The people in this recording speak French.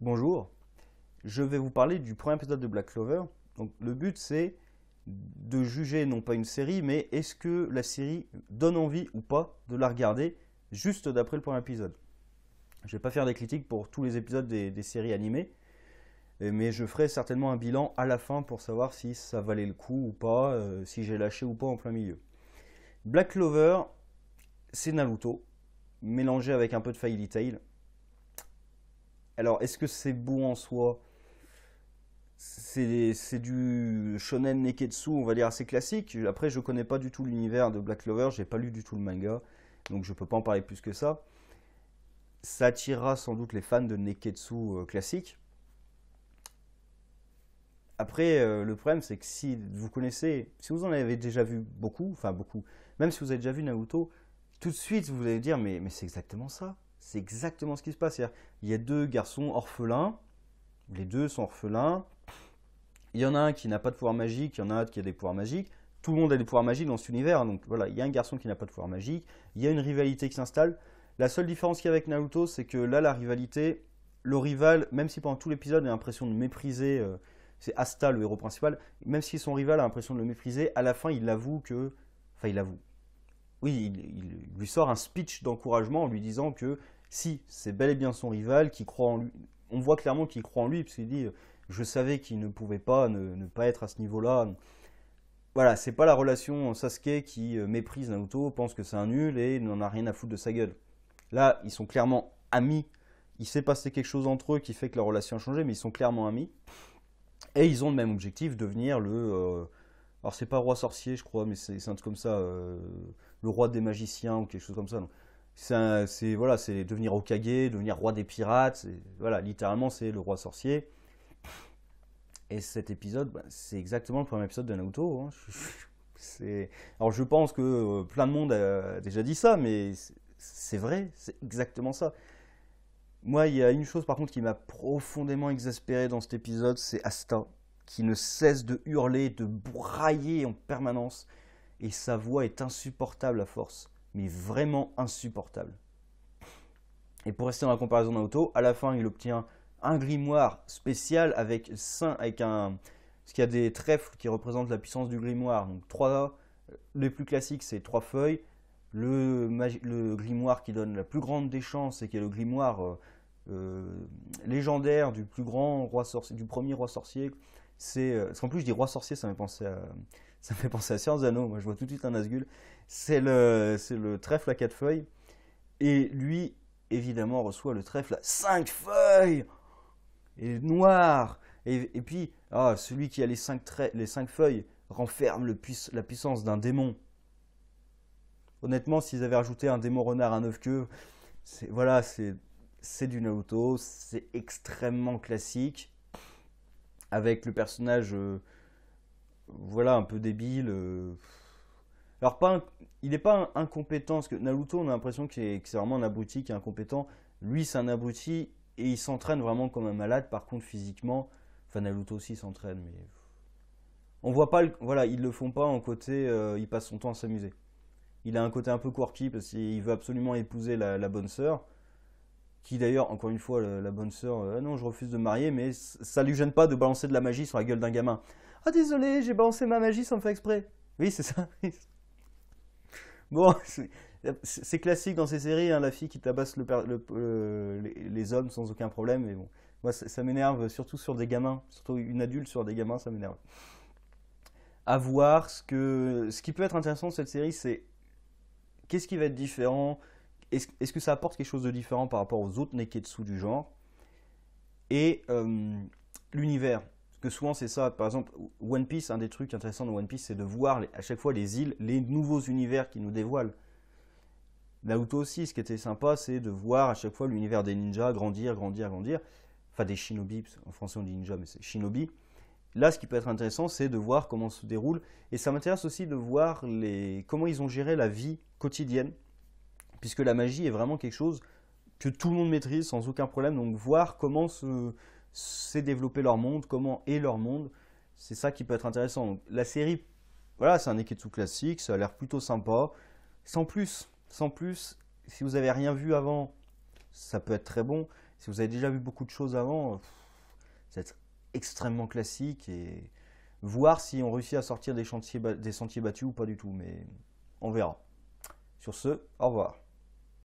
Bonjour, je vais vous parler du premier épisode de Black Clover. Donc, le but c'est de juger non pas une série, mais est-ce que la série donne envie ou pas de la regarder juste d'après le premier épisode. Je ne vais pas faire des critiques pour tous les épisodes des, séries animées, euh, mais je ferai certainement un bilan à la fin pour savoir si ça valait le coup ou pas, euh, si j'ai lâché ou pas en plein milieu. Black Clover, c'est Naruto, mélangé avec un peu de Fairy Tail. Alors, est-ce que c'est bon en soi c'est du shonen neketsu, on va dire assez classique. Après, je ne connais pas du tout l'univers de Black Clover, j'ai pas lu du tout le manga, donc je ne peux pas en parler plus que ça. Ça attirera sans doute les fans de neketsu euh, classique. Après, euh, le problème, c'est que si vous connaissez, si vous en avez déjà vu beaucoup, enfin beaucoup, même si vous avez déjà vu Naruto, tout de suite, vous allez dire, mais, mais c'est exactement ça c'est exactement ce qui se passe. Il y a deux garçons orphelins, les deux sont orphelins. Il y en a un qui n'a pas de pouvoir magique, il y en a un qui a des pouvoirs magiques. Tout le monde a des pouvoirs magiques dans cet univers. Donc voilà, il y a un garçon qui n'a pas de pouvoir magique, il y a une rivalité qui s'installe. La seule différence qu'il y a avec Naruto, c'est que là, la rivalité, le rival, même si pendant tout l'épisode, il a l'impression de mépriser, euh, c'est Asta le héros principal, même si son rival a l'impression de le mépriser, à la fin, il l'avoue que. Enfin, il avoue oui, il, lui sort un speech d'encouragement en lui disant que si, c'est bel et bien son rival, qui croit en lui. On voit clairement qu'il croit en lui, parce qu'il dit euh, Je savais qu'il ne pouvait pas ne, pas être à ce niveau-là. Voilà, c'est pas la relation Sasuke qui euh, méprise Naruto, pense que c'est un nul et n'en a rien à foutre de sa gueule. Là, ils sont clairement amis. Il s'est passé quelque chose entre eux qui fait que leur relation a changé, mais ils sont clairement amis. Et ils ont le même objectif, devenir le. Euh, alors, c'est pas roi sorcier, je crois, mais c'est un truc comme ça le roi des magiciens ou quelque chose comme ça. C'est voilà, c'est devenir Okage, devenir roi des pirates. Voilà, littéralement, c'est le roi sorcier. Et cet épisode, bah, c'est exactement le premier épisode de Naruto. Hein. Alors je pense que euh, plein de monde a déjà dit ça, mais c'est vrai, c'est exactement ça. Moi, il y a une chose par contre qui m'a profondément exaspéré dans cet épisode, c'est Asta, qui ne cesse de hurler, de brailler en permanence et sa voix est insupportable à force, mais vraiment insupportable. Et pour rester dans la comparaison auto, à la fin il obtient un grimoire spécial avec, avec un, parce qu'il y a des trèfles qui représentent la puissance du grimoire. Donc trois, euh, les plus classiques, c'est trois feuilles. Le, grimoire qui donne la plus grande des chances et qui est le grimoire euh, euh, légendaire du plus grand roi sorcier, du premier roi sorcier. C'est parce plus je dis roi sorcier, ça me pensé à ça me fait penser à Science anneaux. Moi, je vois tout de suite un asgul. C'est le, le trèfle à quatre feuilles. Et lui, évidemment, reçoit le trèfle à cinq feuilles et noir. Et, puis, ah, celui qui a les cinq, les cinq feuilles renferme la puissance d'un démon. Honnêtement, s'ils avaient ajouté un démon renard à neuf queues, c'est, voilà, c'est, c'est du Naoto. c'est extrêmement classique, avec le personnage euh, voilà, un peu débile. Euh. Alors, pas il n'est pas incompétent, parce que Naruto, on a l'impression que c'est vraiment un abruti qui est incompétent. Lui, c'est un abruti et il s'entraîne vraiment comme un malade. Par contre, physiquement, enfin, Naruto aussi s'entraîne, mais. On voit pas Voilà, ils le font pas en côté. Euh, il passe son temps à s'amuser. Il a un côté un peu quirky parce qu'il veut absolument épouser la, bonne sœur. Qui d'ailleurs, encore une fois, la, bonne sœur. Euh, ah non, je refuse de marier, mais ça lui gêne pas de balancer de la magie sur la gueule d'un gamin. Ah, désolé, j'ai balancé ma magie sans me faire exprès. Oui, c'est ça. bon, c'est classique dans ces séries, hein, la fille qui tabasse les hommes sans aucun problème. Mais bon, moi, ça, m'énerve, surtout sur des gamins. Surtout une adulte sur des gamins, ça m'énerve. À voir, ce, que, ce qui peut être intéressant de cette série, c'est qu'est-ce qui va être différent Est-ce que ça apporte quelque chose de différent par rapport aux autres Neketsu du genre Et euh, l'univers que souvent, c'est ça. Par exemple, One Piece, un des trucs intéressants de One Piece, c'est de voir à chaque fois les îles, les nouveaux univers qui nous dévoilent. Naruto aussi, ce qui était sympa, c'est de voir à chaque fois l'univers des ninjas grandir, grandir, grandir. Enfin, des shinobi, en français on dit ninja, mais c'est shinobi. Là, ce qui peut être intéressant, c'est de voir comment se déroule. Et ça m'intéresse aussi de voir les... comment ils ont géré la vie quotidienne, puisque la magie est vraiment quelque chose que tout le monde maîtrise sans aucun problème. Donc, voir comment se c'est développer leur monde, comment est leur monde. C'est ça qui peut être intéressant. la série, voilà, c'est un Eketsu classique, ça a l'air plutôt sympa. Sans plus, sans plus, si vous avez rien vu avant, ça peut être très bon. Si vous avez déjà vu beaucoup de choses avant, ça être extrêmement classique et voir si on réussit à sortir des, chantiers, des sentiers battus ou pas du tout, mais on verra. Sur ce, au revoir.